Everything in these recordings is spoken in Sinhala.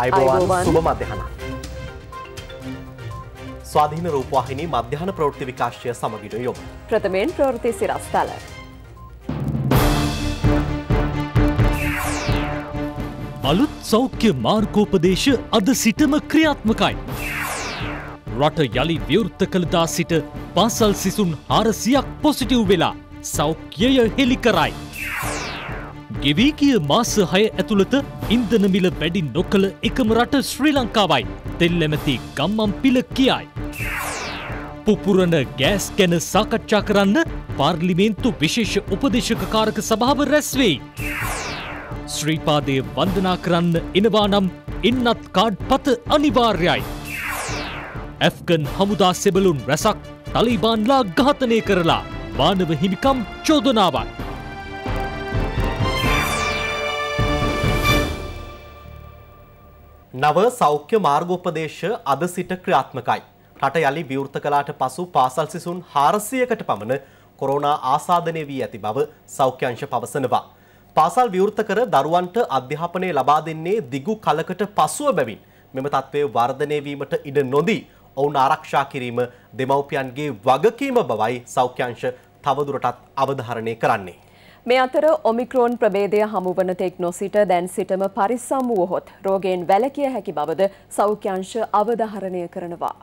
අයිබෝවන් සුබ මධ්‍යහන. ස්වාධීන රූපවාහිනී මධ්‍යහන ප්‍රවෘත්ති විකාශය සමගිට යොම. ප්‍රථමයෙන් ප්‍රවෘති සිරස්ථල. අලුත් සෞඛ්‍ය මාර්ගෝපදේශ අද සිටම ක්‍රියාත්මකයි. රට යළි විවෘත්ත කළදා සිට පාසල් සිසුන් හාරසියක් පොසිටිව් වෙලා සෞඛ්‍යය හෙළි කරයි. ගෙවී කිය මාස හය ඇතුළත ඉන්දනමිල වැඩි නොකළ එකම රට ශ්‍රී ලංකාවයි. තෙල්ලැමැති ගම්මම් පිල කියයි. පුපුරණ ගෑස් ගැන සාකච්ඡා කරන්න පාර්ලිමේන්තු විශේෂ උපදේශක කාරක සභාව රැස්වෙයි. ශ්‍රීපාදය වන්දනා කරන්න එනවා නම් ඉන්නත් කාඩ් පත අනිවාර්යයි. ඇෆ්ගන් හමුදා සෙබලුන් රැසක් තලිබාන්ලා ඝාතනය කරලා මානව හිමිකම් චෝදනාවක්. නව සෞඛ්‍ය මාර්ගෝපදේශ අද සිට ක්‍රියාත්මකයි. රට යළි විවෘත කළාට පසු පාසල් සිසුන් 400කට පමණ කොරෝනා ආසාදනය වී ඇති බව සෞඛ්‍ය අංශ පවසනවා. පාසල් විවෘත කර දරුවන්ට අධ්‍යාපනය ලබා දෙන්නේ දිගු කලකට පසුව බැවින් මෙම තත්ත්වය වර්ධනය වීමට ඉඩ නොදී ඔවුන් ආරක්ෂා කිරීම දෙමව්පියන්ගේ වගකීම බවයි සෞඛ්‍ය අංශ තවදුරටත් අවධාරණය කරන්නේ. මේ අතර ඔමික්‍රෝන් ප්‍රබේදය හමුවන තෙක් නොසිට දැන් සිටම පරිස්සම් වුවහොත් රෝගයෙන් වැලකිය හැකි බවද සෞඛ්‍යංශ අවධහරණය කරනවා.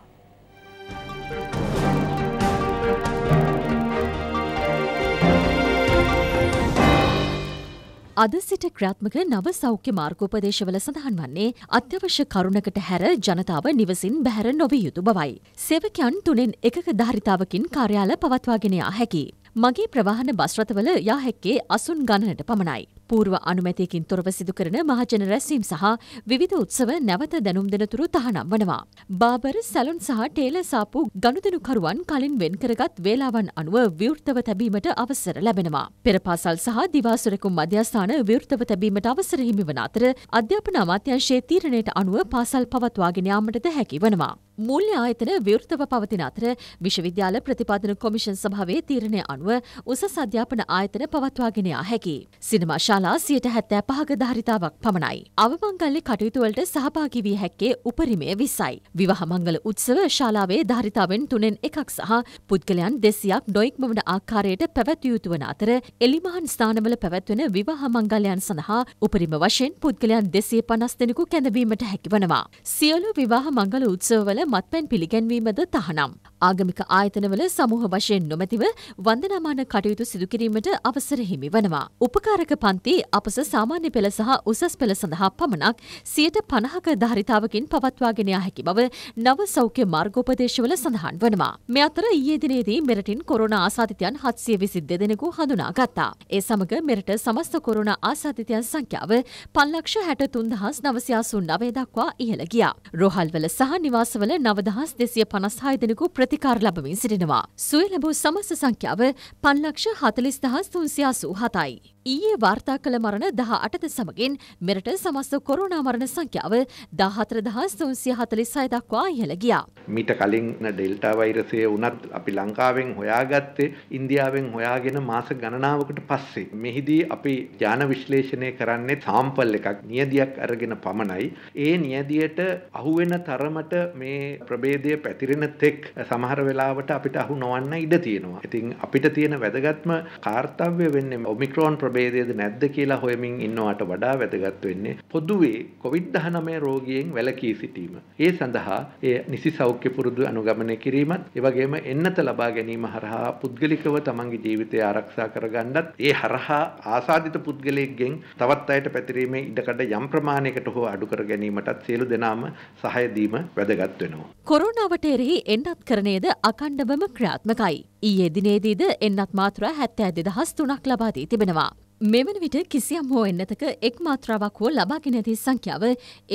අද සිට ක්‍රාත්මක නව සෞඛ්‍ය මාර්ගෝපදේශවල සඳහන් වන්නේ අත්‍යවශ්‍ය කරුණකට හැර ජනතාව නිවසින් බැහැර නොවිය යුතු බවයි. සේවකයන් තුනෙන් එකක ධාරිතාවකින් කාර්යාල පවත්වාගෙන යා හැකි. මගේ ප්‍රවාහන බස්රථවල යා හැක්කේ අසුන් ගණනට පමණයි. පූර්ව අනුමැතියකින් තොරව සිදුකරන මහජන රැස්වීම් සහ විධ උත්සව නැවත දැනුම් දෙනතුරු තහනම් වනවා. බාබර් සැලොන් සහ ටේල සාපු ගනුදෙනුකරුවන් කලින් වෙන් කරගත් වේලාවන් අනුව විවෘතව තැබීමට අවසර ලැබෙනවා. පෙරපාසල් සහ දිවාසුරකුම් මධ්‍යස්ථාන විවෘතව තැබීමට අවසර හිමි වන අතර අධ්‍යාපන අමාත්‍යංශයේ තීරණයට අනුව පාසල් පවත්වාගෙන යාමටද හැකි වනවා. මූල්‍ය ආයතන විවෘතව පවතින අතර විශ්වවිද්‍යාල ප්‍රතිපාදන කොමිෂන් සභාවේ තීරණය අනුව උසස් අධ්‍යාපන ආයතන පවත්වාගෙන යා හැකි. සිනමා ශාලා සියයට හැත්තෑ පහක ධාරිතාවක් පමණයි. අවමංගල්‍ය කටයුතුවලට සහභාගි වී හැක්කේ උපරිමය විසයි. විවාහ මංගල උත්සව ශාලාවේ ධාරිතාවෙන් තුනෙන් එකක් සහ පුද්ගලයන් දෙසියක් නොයික්මවන ආකාරයට පැවැත්වියයුතු වන අතර එලිමහන් ස්ථානවල පැවැත්වෙන විවාහ මංගලයන් සඳහා උපරිම වශයෙන් පුද්ගලයන් දෙසේ පනස් දෙනෙකු කැඳවීමට හැකිවනවා. සියලු විවාහ මංගල උත්සවල මත්පැන් පිළිගැන්වීමද තහනම්. ආගමික ආයතනවල සමූහ වශයෙන් නොමැතිව වන්දනාමාන කටයුතු සිදුකිරීමට අවසර හිමි වනවා. උපකාරක පන්ති අපස සාමාන්‍ය පෙළ සහ උසස් පෙළ සඳහා පමණක් සියයට පණහක ධාරිතාවකින් පවත්වාගෙන යා හැකි බව නව සෞඛ්‍ය මාර්ගෝපදේශවල සඳහන් වනවා. මෙ අතර ඊයේ දිනේදී මෙරටින් කොරෝන ආසාධිතයන් හත්සිය විසි දෙදෙනෙකු හඳුනා ගත්තා. ඒ සමග මෙරට සමස්ත කොරෝන ආසාධිතයන් සංඛ්‍යාව පන්ලක්ෂ හැට තුන්දහස් නවසියාසුන් නවේ දක්වා ඉහළ ගියා. රෝහල්වල සහ නිවාසවල නවදහස් දෙසිය පනස්හායදෙනෙකු ප්‍රති ප්‍රතිකාර ලබමින් සිටිනවා. සුව ලැබූ සමස්ත සංඛ්‍යාව පන්ලක්ෂ හතලිස් දහස් තුන්සිය අසූ හතයි. ඊයේ වාර්තා කළ මරණ දහ අටත සමගින් මෙරට සමස්ත කොරුණා මරණ සංඛ්‍යාව දාහතර දහස් තුන්සිය හතලිස් අය දක්වා ඉහළ ගියා. මීට කලින් ඩෙල්ටා වෛරසය වුණත් අපි ලංකාවෙන් හොයාගත්තේ ඉන්දියාවෙන් හොයාගෙන මාස ගණනාවකට පස්සේ. මෙහිදී අපි ජාන විශ්ලේෂණය කරන්නේ සාම්පල් එකක් නියදියක් අරගෙන පමණයි. ඒ නියදියට අහුවෙන තරමට මේ ප්‍රබේදය පැතිරෙන තෙක් සම සමහර වෙලාවට අපිට අහු නොවන්න ඉඩ තියෙනවා. ඉතින් අපිට තියෙන වැදගත්ම කාර්තව්‍ය වෙන්නේ ඔමික්‍රෝන් ප්‍රභේදයද නැද්ද කියලා හොයමින් ඉන්නවට වඩා වැදගත් වෙන්නේ පොදුවේ කොවිD-19 රෝගියෙන් වැළකී සිටීම. ඒ සඳහා ඒ නිසි සෞඛ්‍ය පුරුදු අනුගමනය කිරීමත්, ඒ වගේම එන්නත ලබා ගැනීම හරහා පුද්ගලිකව තමන්ගේ ජීවිතය ආරක්ෂා කරගන්නත්, ඒ හරහා ආසාදිත පුද්ගලයෙක්ගෙන් තවත් අයට පැතිරීමේ ඉඩකඩ යම් ප්‍රමාණයකට හෝ අඩු කර ගැනීමටත් සියලු දෙනාම සහය දීම වැදගත් වෙනවා. කොරෝනාවට එරෙහි එන්නත් කරන නිර්මාණයද අකණ්ඩවම ක්‍රාත්මකයි. ඊයේ දිනේදීද එන්නත් මාත්‍රා හැත්තෑ දෙදහස් තුනක් ලබා දී තිබෙනවා. මෙවන විට කිසියම් හෝ එන්නතක එක් මාත්‍රාවක් හෝ ලබාගෙන ඇති සංඛ්‍යාව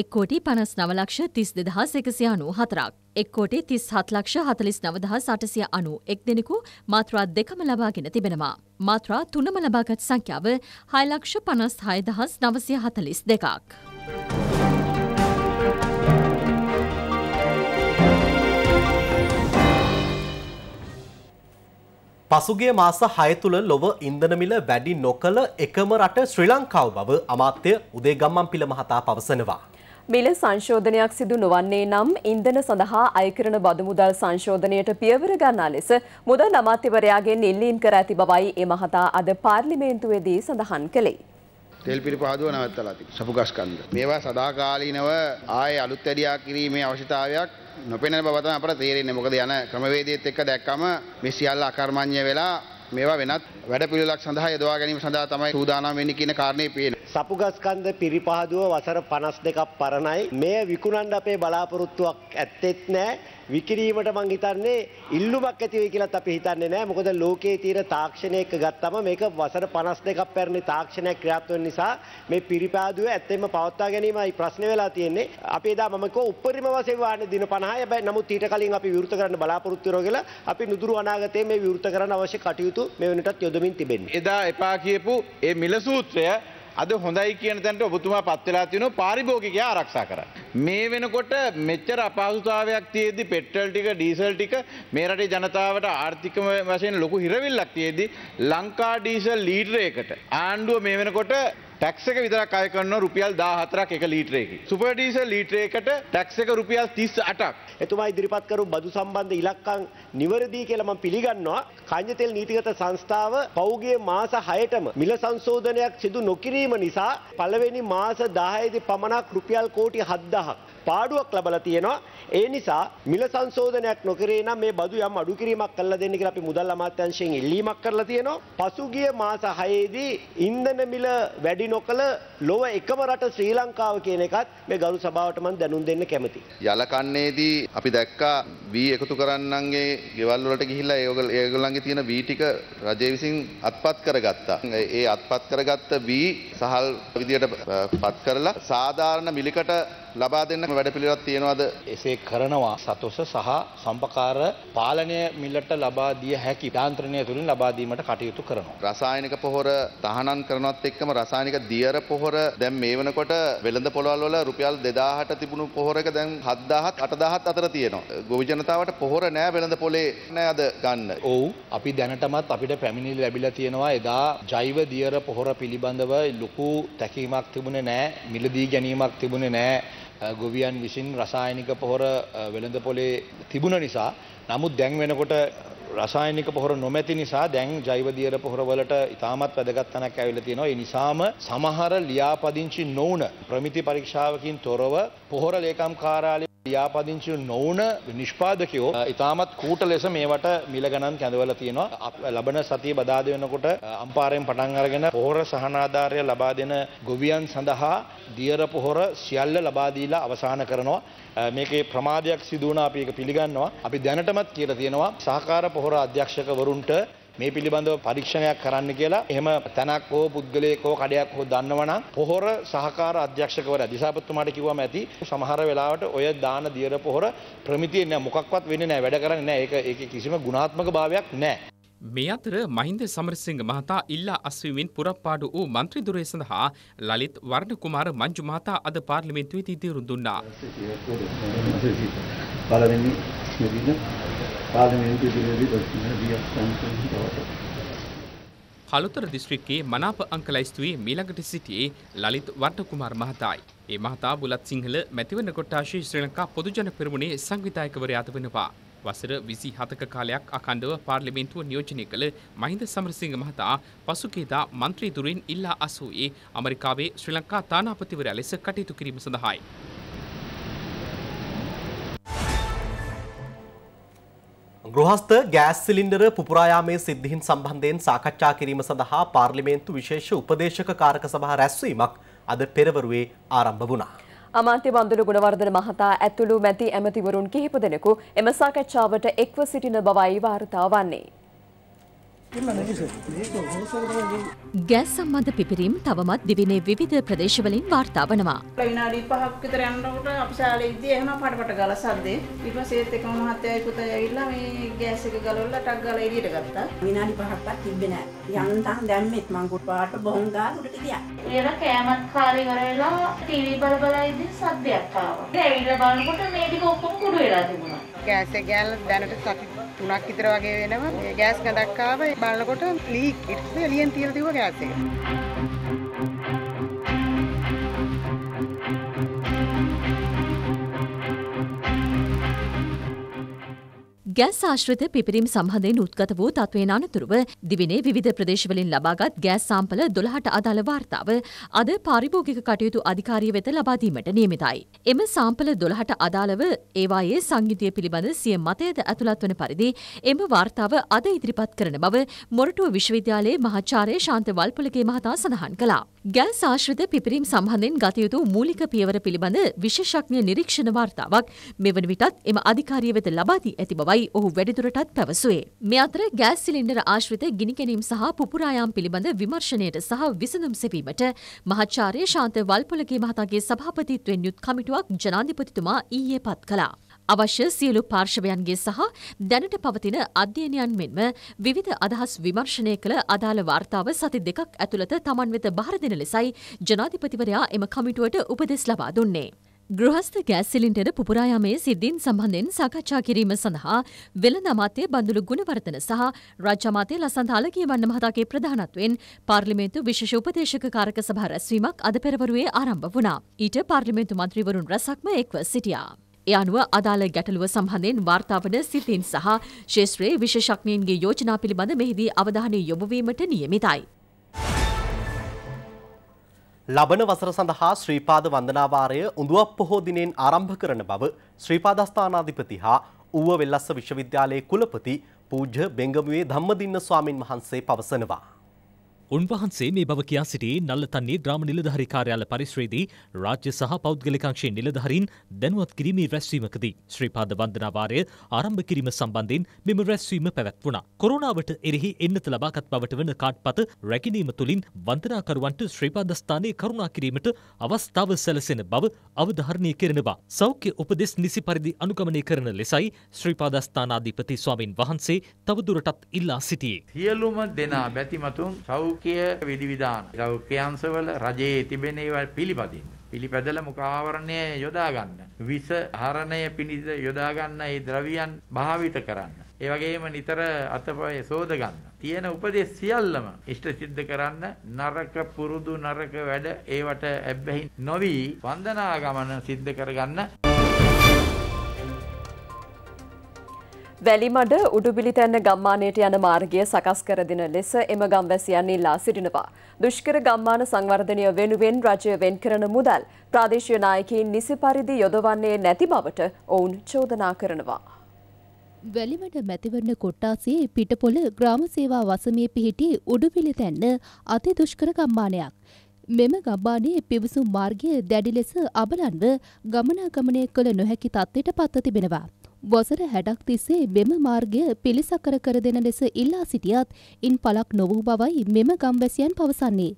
එක්කෝටි පනස් නවලක්ෂ තිස් දෙදහස් එකසියානු හතරක්. එක්කෝටි තිස් හත්ලක්ෂ හතලිස් නවදහස් අටසිය අනු එක් දෙනෙකු මාත්‍රා දෙකම ලබාගෙන තිබෙනවා. මාත්‍රා තුනම ලබාගත් සංඛ්‍යාව හයලක්ෂ පනස් හයදහස් නවසය හතලිස් දෙකක්. පසුගිය මාස 6 තුල ලොව ඉන්ධන මිල වැඩි නොකළ එකම රට ශ්‍රී ලංකාව බව අමාත්‍ය උදේගම්මන් පිළ මහතා පවසනවා. මිල සංශෝධනයක් සිදු නොවන්නේ නම් ඉන්ධන සඳහා අයකරන බදු මුදල් සංශෝධනයට පියවර ගන්නා ලෙස මුදල් අමාත්‍යවරයාගෙන් ඉල්ලීම් කර ඇති බවයි ඒ මහතා අද පාර්ලිමේන්තුවේදී සඳහන් කළේ. තෙල් පිරිපාදුව නැවැත්තලා තිබෙනවා. සපුගස්කන්ධ. මේවා සදාකාලීනව ආයේ අලුත් ඇඩියා කිරීමේ අවශ්‍යතාවයක් නොපෙනෙන බව තමයි අපට තේරෙන්නේ. මොකද යන ක්‍රමවේදයේත් එක්ක දැක්කම මේ සියල්ල අකර්මණ්‍ය වෙලා මේවා වෙනත් වැඩ පිළිලක් සඳහා යොදවා ගැනීම සඳහා තමයි සූදානම් වෙන්නේ කියන කාරණේ පේනවා. සපුගස්කන්ද පිරිපහදුව වසර පනස් දෙකක් පරණයි. මෙය විකුණන්ඩ අපේ බලාපොරොත්තුවක් ඇත්තෙත් නෑ. විකිරීමට මං හිතන්නේ ඉල්ලුමක් ඇතිවේ කියලත් අපි හිතන්නේ නෑ මොකද ලෝකයේ තියෙන තාක්ෂණයක ගත්තම මේක වසර 52ක් පැරණි තාක්ෂණයක් ක්‍රියාත්මක වෙන නිසා මේ පිරිපාදුව ඇත්තෙන්ම පවත්වා ගැනීමයි ප්‍රශ්නේ වෙලා තියෙන්නේ. අපි එදා මම කිව්වා උපරිම වශයෙන් වාහනේ දින 50 හැබැයි නමුත් ඊට කලින් අපි විවෘත කරන්න බලාපොරොත්තු වෙනවා කියලා අපි නුදුරු අනාගතයේ මේ විවෘත කරන්න අවශ්‍ය කටයුතු මේ වෙනටත් යොදමින් තිබෙනවා. එදා එපා කියපු ඒ මිල සූත්‍රය අද හොඳයි කියන තැනට ඔබතුමා පත් වෙලා තියෙනවා පාරිභෝගිකයා ආරක්ෂා කරන්න. මේ වෙනකොට මෙච්චර අපහසුතාවයක් තියෙද්දි පෙට්‍රල් ටික ඩීසල් ටික මේ රටේ ජනතාවට ආර්ථික වශයෙන් ලොකු හිරවිල්ලක් තියෙද්දි ලංකා ඩීසල් ලීටරයකට ආණ්ඩුව මේ වෙනකොට ටැක්ස එක විතරක් අය කරනවා රුපියල් 14ක් එක ලීටරයකින්. සුපර් ඩීසල් ලීටරයකට ටැක්ස් එක රුපියල් 38ක්. එතුමා ඉදිරිපත් කරු බදු සම්බන්ධ ඉලක්කම් නිවැරදි කියලා මම පිළිගන්නවා. කංජ තෙල් නීතිගත සංස්ථාව පෞගේ මාස 6ටම මිල සංශෝධනයක් සිදු නොකිරීම නිසා පළවෙනි මාස 10 දී පමණක් රුපියල් කෝටි 7000ක් පාඩුවක් ලබලා තියෙනවා. ඒ නිසා මිල සංශෝධනයක් නොකරේ නම් මේ බදු යම් අඩු කිරීමක් කරලා දෙන්න කියලා අපි මුදල් අමාත්‍යාංශයෙන් ඉල්ලීමක් කරලා තියෙනවා. පසුගිය මාස 6 දී ඉන්ධන මිල වැඩි නොකළ ලොව එකම රට ශ්‍රී ලංකාව කියන එකත් මේ ගරු සභාවට මම දැනුම් දෙන්න කැමතියි. යලකන්නේදී අපි දැක්කා වී එකතු කරන්නන්ගේ ගෙවල් වලට ගිහිල්ලා ඒගොල්ලෝ ඒගොල්ලන්ගේ තියෙන වී ටික රජය විසින් අත්පත් කරගත්තා. ඒ අත්පත් කරගත්ත වී සහල් විදියට පත් කරලා සාධාරණ මිලිකට ලබා දෙන්න වැඩපිළිවෙලක් තියෙනවද? එසේ කරනවා සතොස සහ සම්පකාර පාලනය මිලට ලබා දිය හැකි යාන්ත්‍රණය තුලින් ලබා දීමට කටයුතු කරනවා. රසායනික පොහොර තහනම් කරනවත් එක්කම රසායනික දියර පොහොර දැන් මේ වෙනකොට වෙළඳ පොළවල් වල රුපියල් 2000ට තිබුණු පොහොර එක දැන් 7000ත් 8000ත් අතර තියෙනවා. ගොවි ජනතාවට පොහොර නෑ වෙළඳ පොලේ නෑ අද ගන්න. ඔව් අපි දැනටමත් අපිට පැමිණිලි ලැබිලා තියෙනවා එදා ජෛව දියර පොහොර පිළිබඳව ලොකු තැකීමක් තිබුණේ නෑ මිලදී ගැනීමක් තිබුණේ නෑ ගොවියන් විසින් රසායනික පොහොර වෙළඳ පොලේ තිබුණ නිසා නමුත් දැන් වෙනකොට රසායනික පොහොර නොමැති නිසා දැන් ජෛව දියර පොහොරවලට ඉතාමත් වැදගත් තැනක් ඇවිල්ලා තියෙනවා. ඒ නිසාම සමහර ලියාපදිංචි නොවුන ප්‍රමිති පරීක්ෂාවකින් තොරව පොහොර ලේකම් කාර්යාලය යාපදිංචි නොවන නිෂ්පාදකයෝ ඉතාමත් කූට ලෙස මේවට මිල ගණන් කැඳවල තියෙනවා ලබන සතිය බදාද වෙනකොට අම්පාරයෙන් පටන් අරගෙන පොහොර සහනාධාරය ලබා දෙන ගොවියන් සඳහා දියර පොහොර සියල්ල ලබා දීලා අවසන් කරනවා මේකේ ප්‍රමාදයක් සිදු වුණා අපි ඒක පිළිගන්නවා අපි දැනටමත් කියලා තියෙනවා සහකාර පොහොර අධ්‍යක්ෂකවරුන්ට මේ පිළිබඳව පරීක්ෂණයක් කරන්න කියලා එහෙම තැනක් හෝ පුද්ගලයෙක් හෝ කඩයක් හෝ දන්නවනම් පොහොර සහකාර අධ්‍යක්ෂකවරයා දිසාපතිතුමාට කිව්වම ඇති සමහර වෙලාවට ඔය දාන දියර පොහොර ප්‍රමිතිය නෑ මොකක්වත් වෙන්නේ නෑ වැඩ කරන්නේ නෑ ඒක ඒකේ කිසිම ගුණාත්මක භාවයක් නෑ මේ අතර මහින්ද සමරසිංහ මහතා ඉල්ලා අස්වීමෙන් පුරප්පාඩු වූ මන්ත්‍රීදුරය සඳහා ලලිත් වර්ණකුමාර මංජු මහතා අද පාර්ලිමේන්තුවේ තීතීරු දුන්නා. පළවෙනි පාර්ලිමේන්තු ඉදිරියේදී ප්‍රතිචාර දියක් සංකල්ප බවට කළුතර දිස්ත්‍රික්කයේ මනාප අංකලයිස්තුවේ මීළඟට සිටියේ ලලිත් වට්ටකුමාර මහතායි. ඒ මහතා බුලත් සිංහල මැතිවන කොට්ටාශී ශ්‍රී ලංකා පොදුජන පෙරමුණේ සංවිධායකවරයාද වෙනවා. වසර 27ක කාලයක් අඛණ්ඩව පාර්ලිමේන්තුව නියෝජනය කළ මහින්ද සමරසිංහ මහතා පසුගියදා മന്ത്രിතුරින් ඉල්ලා අසූයේ ඇමරිකාවේ ශ්‍රී ලංකා තානාපතිවරයා ලෙස කටයුතු කිරීම සඳහායි. ගෘහස්ත ගෑස් සිලින්ඩර පුපුරායාමේ සිද්ධීන් සම්බන්ධයෙන් සාකච්ඡා කිරීම සඳහා පාර්ලිමේන්තු විශේෂ උපදේශක කාරක සභා රැස්වීමක් අද පෙරවරුවේ ආරම්භ වුණා. අමාත්‍ය බන්දුරු ගුණවර්ධන මහතා ඇතුළු මැති ඇමතිවරුන් කිහිප දෙනෙකු එම සාකච්ඡාවට එක්ව සිටින බවයි වාර්තා වන්නේ. ගැස් සම්බන්ධ පිපිරීම් තවමත් දිවිනේ විධ ප්‍රදේශවලින් වාර්තා වනවා. විනාඩි පහක් විතර යනකොට අපි ශාලේ ඉද්දී එහෙම පටපට ගාලා සද්දේ. ඊට පස්සේ ඒත් එකම මහත්තයයි පුතයි ඇවිල්ලා මේ ගෑස් එක ගලවලා ටක් ගාලා එළියට ගත්තා. විනාඩි පහක්වත් තිබ්බේ නැහැ. යන්තම් දැම්මෙත් මං කුට පාට බොහොම ගාලට ගියා. ඒලා කෑමත් කාලේ ඉවර වෙලා ටීවී බල බල ඉඳි සද්දයක් ආවා. ඇවිල්ලා බලනකොට මේ ටික ඔක්කොම කුඩු වෙලා තිබුණා. ගෑස් එක ගෑනලා දැනට සති 3ක් විතර වගේ වෙනවා. ඒ ගෑස් ගඳක් ආවා. බලනකොට ලීක් ඉස්සෙ එළියෙන් තියලා තිබුණා ගෑස් එක. ගෑස් ආශ්‍රිත පිපිරීම් සම්හඳෙන් උත්ගත වූ තත්වයෙන් අනතුරුව දිවිනේ විධ ප්‍රදේශවලින් ලබාගත් ගෑස් සාම්පල දොළහට අදාළ වාර්තාව අද පාරිභෝගික කටයුතු අධිකාරිය වෙත ලබාදීමට නියමිතයි. එම සාම්පල දොළහට අදාළව ඒවායේ සංයුතිය පිළිබඳ සිය මතයද ඇතුළත් වන පරිදි එම වාර්තාව අද ඉදිරිපත් කරන බව මොරටුව විශ්වවිද්‍යාලයේ මහාචාර්ය ශාන්ත වල්පලගේ මහතා සඳහන් කළා. ගෑස් ආශ්‍රිත පිපිරීම් සම්බන්ධයෙන් ගතයුතු මූලික පියවර පිළිබඳ විශේෂඥ නිරීක්ෂණ වාර්තාවක් මෙවන විටත් එම අධිකාරිය වෙත ලබාදී ඇති බවයි බවයි ඔහු වැඩිදුරටත් පැවසුවේ. මේ අතර ගෑස් සිලින්ඩර ආශ්‍රිත ගිනි කැනීම් සහ පුපුරායාම් පිළිබඳ විමර්ශනයට සහ විසඳුම් සෙවීමට මහාචාර්ය ශාන්ත වල්පොලගේ මහතාගේ සභාපතිත්වෙන් යුත් කමිටුවක් ජනාධිපතිතුමා ඊයේ පත් කළා. අවශ්‍ය සියලු පාර්ශවයන්ගේ සහ දැනට පවතින අධ්‍යයනයන් මෙන්ම විවිධ අදහස් විමර්ශනය කළ අදාළ වාර්තාව සති දෙකක් ඇතුළත තමන් වෙත බාර දෙන ලෙසයි ජනාධිපතිවරයා එම කමිටුවට උපදෙස් ලබා දුන්නේ. ගෘහස්ථ ගෑස් සිලින්ඩර පුපුරා යාමේ සිද්ධීන් සම්බන්ධයෙන් සාකච්ඡා කිරීම සඳහා වෙළඳ අමාත්‍ය බඳුළු ගුණවර්ධන සහ රාජ්‍ය අමාත්‍ය ලසන්තාල කියවන්න මහතාගේ ප්‍රධානත්වයෙන් පාර්ලිමේන්තු විශේෂ උපදේශක කාරක සභා රැස්වීමක් අද පෙරවරුවේ ආරම්භ වුණා. ඊට පාර්ලිමේන්තු මන්ත්‍රීවරුන් රැසක්ම එක්ව සිටියා. ඒ අනුව අදාළ ගැටලුව සම්බන්ධයෙන් වාර්තාවන සිතින් සහ ශේෂ්ත්‍රයේ විශේෂඥයින්ගේ යෝජනා පිළිබඳ මෙහිදී අවධානය යොමු වීමට නියමිතයි. ලබන වසර සඳහා ශ්‍රීපාද වන්දනාවාරය උඳුවක් පොහෝ දිනෙන් ආරම්භ කරන බව ශ්‍රීපාදස්ථානාධිපති හා ඌව වෙල්ලස්ස විශ්වවිද්‍යාලයේ කුලපති පූජ්‍ය බෙංගමුවේ ධම්මදින්න ස්වාමින් වහන්සේ පවසනවා. උන්වහන්සේ මේ බව කියා සිටී නල්ලතන්නේ ග්‍රාම නිලධහරි කාර්යාල පරිශ්‍රයේදී රාජ්‍ය සහ පෞද්ගලිකංශයේ නිලධහරින් දැනුවත් කිරීමේ රැස්වීමකදී ශ්‍රීපාද වන්දනාවාරය ආරම්භ කිරීම සම්බන්ධයෙන් මෙම රැස්වීම පැවැත්වුණා. කොරෝනාවට එරෙහි එන්නත ලබාගත් බවට වන කාඩ්පත රැකිනීම තුළින් වන්දනාකරුවන්ට ශ්‍රීපාදස්ථානයේ කරුණා කිරීමට අවස්ථාව සැලසෙන බව අවධාරණය කෙරෙනවා. සෞඛ්‍ය උපදෙස් නිසි පරිදි අනුගමනය කරන ලෙසයි ශ්‍රීපාදස්ථානාධිපති ස්වාමින් වහන්සේ තවදුරටත් ඉල්ලා සිටියේ. සියලුම දෙනා බැතිමතුන් සෞ ලෞකිය විධිවිධාන ලෞකිකයන්සවල රජයේ තිබෙන ඒවා පිළිපදින්න. පිළිපැදලා මුඛ ආවරණය යොදා ගන්න. විස හරණය පිණිස යොදා ගන්න ඒ ද්‍රව්‍යයන් භාවිත කරන්න. ඒ වගේම නිතර අතපය සෝද ගන්න. තියෙන උපදේශ සියල්ලම ඉෂ්ට සිද්ධ කරන්න නරක පුරුදු නරක වැඩ ඒවට ඇබ්බැහි නොවි වන්දනා ගමන සිද්ධ කරගන්න වැලිමඩ උඩුබිලිතැන්න ගම්මානයට යන මාර්ගය සකස් කරදින ලෙස එම ගම්වැසියන් ඉල්ලා සිටිනවා. දුෂ්කර ගම්මාන සංවර්ධනය වෙනුවෙන් රජය වෙන් කරන මුදල් ප්‍රාදේශය නායකින් නිසි පරිදි යොදවන්නේ නැති බවට ඔවුන් චෝදනා කරනවා. වැලිමඩ මැතිවරණ කොට්ටාසේ පිටපොළ ග්‍රාම සේවා වසමේ පිහිටි උඩුපිලිතැන්න අති දුෂ්කර ගම්මානයක්. මෙම ගම්මානයේ පිවිසුම් මාර්ගය දැඩි ලෙස අබලන්ව ගමනාගමනය කළ නොහැකි තත්ත්වයට පත්ව තිබෙනවා. වසර හැඩක් තිස්සේ මෙම මාර්ගය පිළිසකර කර දෙන ලෙස ඉල්ලා සිටියත් ඉන් පලක් නොවූ බවයි මෙම ගම්වැසියන් පවසන්නේ.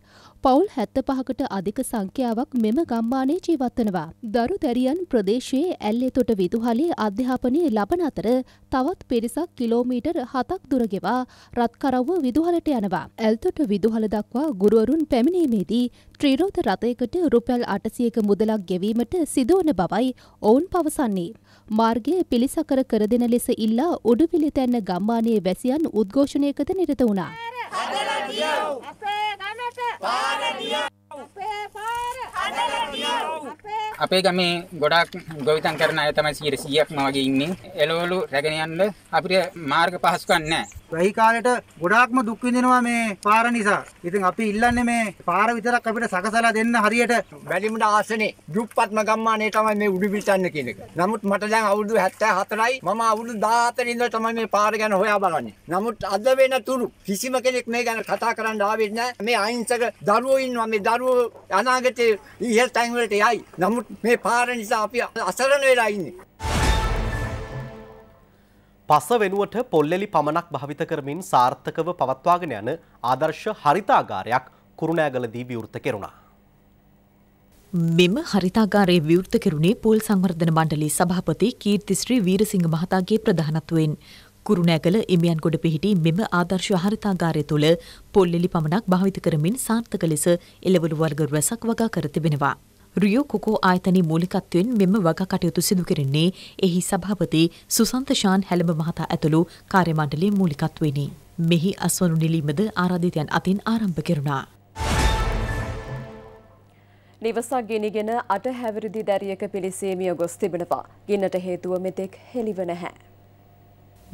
පවුල් හැත්ත පහකට අධික සංඛ්‍යාවක් මෙම ගම්මානයේ ජීවත්වනවා. දරු දැරියන් ප්‍රදේශයේ ඇල්ලේ තොට විදුහලේ අධ්‍යාපනය ලබන අතර තවත් පිරිසක් කිලෝමීටර් හතක් දුරගෙවා රත්කරව්ව විදුහලට යනවා. ඇල්තොට විදුහල දක්වා ගුරුවරුන් පැමිණීමේදී ත්‍රීරෝධ රථයකට රුපැල් අටසියක මුදලක් ගෙවීමට සිදුවන බවයි ඔවුන් පවසන්නේ. මාර්ගය පිළිසකර කරදෙන ලෙස ඉල්ලා උඩුපිළිතැන්න ගම්මානයේ වැසියන් උද්ඝෝෂණයකද නිරත වුණා. para dia pé අපේ ගමේ ගොඩක් ගොවිතැන් කරන අය තමයි 100ක්ම වගේ ඉන්නේ. එළවලු රැගෙන යන්න අපිට මාර්ග පහසුකම් නැහැ. වෙහි කාලෙට ගොඩාක්ම දුක් විඳිනවා මේ පාර නිසා. ඉතින් අපි ඉල්ලන්නේ මේ පාර විතරක් අපිට සකසලා දෙන්න හරියට බැලිමුඩ ආසනේ දුප්පත්ම ගම්මානේ තමයි මේ උඩු පිටන්න කියන එක. නමුත් මට දැන් අවුරුදු 74යි. මම අවුරුදු 14 ඉඳලා තමයි මේ පාර ගැන හොයා බලන්නේ. නමුත් අද වෙනතුරු කිසිම කෙනෙක් මේ ගැන කතා කරන්න ආවේ නැහැ. මේ අහිංසක දරුවෝ ඉන්නවා. මේ දරුවෝ අනාගතේ ඉහළ තැන් වලට යයි. නමුත් මේ පාර නිසා අපි අසරණ වෙලා ඉන්නේ. පස වෙනුවට පොල්ලෙලි පමණක් භාවිත කරමින් සාර්ථකව පවත්වාගෙන යන ආදර්ශ හරිතාගාරයක් කුරුණෑගලදී විවෘත කෙරුණා. මෙම හරිතාගාරයේ විවෘත කෙරුණේ පොල් සංවර්ධන මණ්ඩලයේ සභාපති කීර්තිශ්‍රී වීරසිංහ මහතාගේ ප්‍රධානත්වයෙන් කුරුණෑගල එමියන්ගොඩ පිහිටි මෙම ආදර්ශ හරිතාගාරය තුළ පොල්ලෙලි පමණක් භාවිත කරමින් සාර්ථක ලෙස එළවලු වර්ග රැසක් වගා කර තිබෙනවා. රියෝ කුකෝ ආයතනයේ මූලිකත්වයෙන් මෙම වගා කටයුතු සිදු කෙරෙන්නේ එහි සභාපති සුසන්ත ශාන් හැලඹ මහතා ඇතුළු කාර්ය මණ්ඩලයේ මූලිකත්වෙනි. මෙහි අස්වනු නිලීමද ආරාධිතයන් අතින් ආරම්භ කෙරුණා. නිවසක් ගෙනගෙන අට හැවිරිදි දැරියක පිලිසීමිය ගොස් තිබෙනවා. ගින්නට හේතුව මෙතෙක් හෙළිව නැහැ.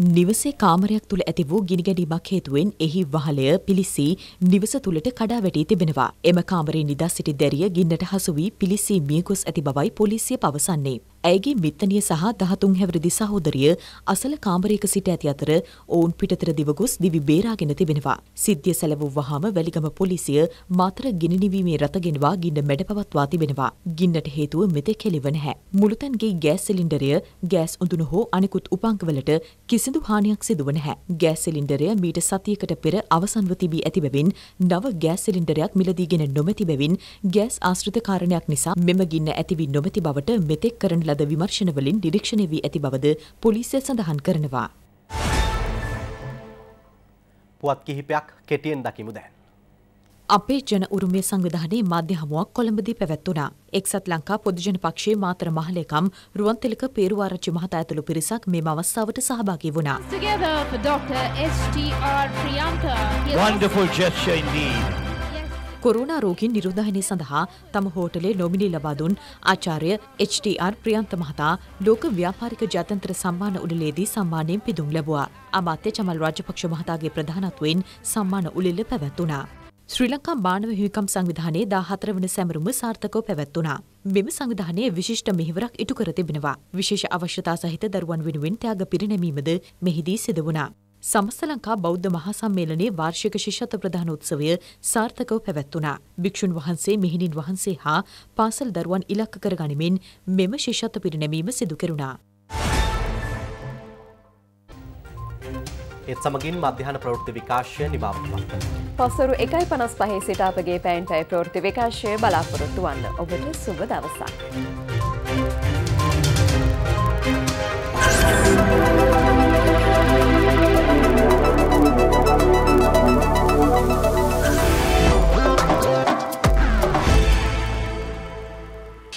නිවසේ කාමරයක් තුළ ඇති වූ ගිනිගැඩීමක් හේතුවෙන් එහි වහලය පිලිසී නිවස තුළට කඩා වැටී තිබෙනවා. එම කාමරේ නිදා සිටි දැරිය ගින්නට හසු වී පිලිසී මියගොස් ඇති බවයි පොලිසිය පවසන්නේ. ඇයගේ මිත්තනිය සහ දහතුන් හැවරදි සහෝදරිය අසල කාමරයක සිට ඇති අතර ඔවුන් පිටතර දිවගොස් දිවි බේරාගෙන තිබෙනවා. සිද්ධිය සැලවූ වහාම වැලිගම පොලිසිය මාතර ගිනිනිවීමේ රථගෙනවා ගින්න මැඩ පවත්වා තිබෙනවා. ගින්නට හේතුව මෙතෙක් හෙළිව නැහැ. මුළුතන්ගේ ගෑස් සිලින්ඩරය ගෑස් උඳුන හෝ අනෙකුත් උපංගවලට කිසිදු හානියක් සිදුව නැහැ. ගෑස් සිලින්ඩරය මීට සතියකට පෙර අවසන්ව තිබී ඇති බැවින් නව ගෑස් සිලින්ඩරයක් මිලදීගෙන නොමැති බැවින් ගෑස් ආශ්‍රිත කාරණයක් නිසා මෙම ගින්න ඇතිවී නොමැති බවට මෙතෙක් කරන ලද විමර්ශනවලින් නිරීක්ෂණය වී ඇති බවද පොලිසිය සඳහන් කරනවා. පුවත් කිහිපයක් කෙටියෙන් දකිමු දැන්. අපේ ජන උරුමය සංවිධානයේ මාධ්‍ය හමුවක් කොළඹදී පැවැත්වුණා. එක්සත් ලංකා පොදුජන පක්ෂයේ මාතර මහලේකම් රුවන්තිලක පේරුවාරච්චි මහතා ඇතුළු පිරිසක් මෙම අවස්ථාවට සහභාගී වුණා. Wonderful gesture indeed. කොරුණා රෝගීන් නිරුද්ධායනය සඳහා තම හෝටලේ නොමිනි ලබා දුන් ආචාර්ය HDR ප්‍රියන්ත මහතා ලෝක ව්‍යාපාරික ජාත්‍යන්තර සම්මාන උළෙලේදී සම්මානයෙන් පිදුම් ලැබුවා. අමාත්‍ය චමල් රාජපක්ෂ මහතාගේ ප්‍රධානත්වයෙන් සම්මාන උළෙල පැවැත්වුණා. ශ්‍රී ලංකා මානව හිමිකම් සංවිධානයේ 14 වන සැමරුම සාර්ථකව පැවැත්වුණා. මෙම සංවිධානයේ විශිෂ්ට මෙහෙවරක් ඉටු කර තිබෙනවා. විශේෂ අවශ්‍යතා සහිත දරුවන් වෙනුවෙන් ත්‍යාග පිරිනැමීමද මෙහිදී සිදු වුණා. සමස්ත ලංකා බෞද්ධ මහා සම්මේලනයේ වාර්ෂික ශිෂ්‍යත්ව ප්‍රධාන උත්සවය සාර්ථකව පැවැත්වුණා. භික්ෂුන් වහන්සේ මෙහෙණින් වහන්සේ හා පාසල් දරුවන් ඉලක්ක කරගනිමින් මෙම ශිෂ්‍යත්ව පිරිනැමීම සිදු කෙරුණා. එත් සමගින් මධ්‍යහන ප්‍රවෘත්ති විකාශය නිමාපත්වා. පසරු එකයි පනස් පහේ සිට අපගේ පැන්ටයි ප්‍රවෘත්ති විකාශය බලාපොරොත්තු වන්න ඔබට සුබ දවසක්.